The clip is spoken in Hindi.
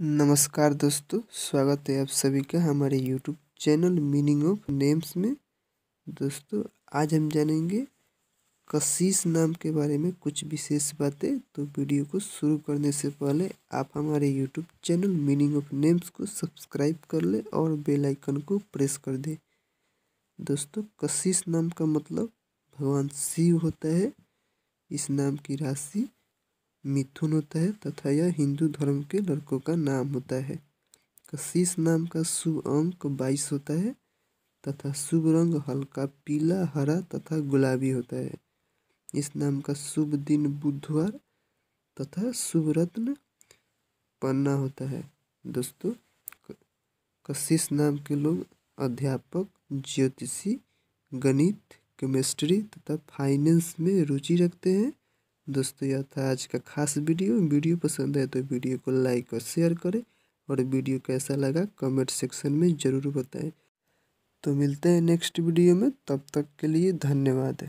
नमस्कार दोस्तों स्वागत है आप सभी का हमारे YouTube channel meaning of names में दोस्तों आज हम जानेंगे कशीस नाम के बारे में कुछ विशेष बातें तो वीडियो को शुरू करने से पहले आप हमारे YouTube channel meaning of names को सब्सक्राइब कर ले और बेल आइकन को प्रेस कर दें दोस्तों कशीस नाम का मतलब भगवान शिव होता है इस नाम की राशि मिथुन होता है तथा यह हिंदू धर्म के लड़कों का नाम होता है कशिश नाम का शुभ अंक बाईस होता है तथा शुभ रंग हल्का पीला हरा तथा गुलाबी होता है इस नाम का शुभ दिन बुधवार तथा शुभ रत्न पन्ना होता है दोस्तों कशिश नाम के लोग अध्यापक ज्योतिषी गणित केमिस्ट्री तथा फाइनेंस में रुचि रखते हैं दोस्तों यह था तो आज का खास वीडियो वीडियो पसंद है तो वीडियो को लाइक और शेयर करें और वीडियो कैसा लगा कमेंट सेक्शन में ज़रूर बताएं तो मिलते हैं नेक्स्ट वीडियो में तब तक के लिए धन्यवाद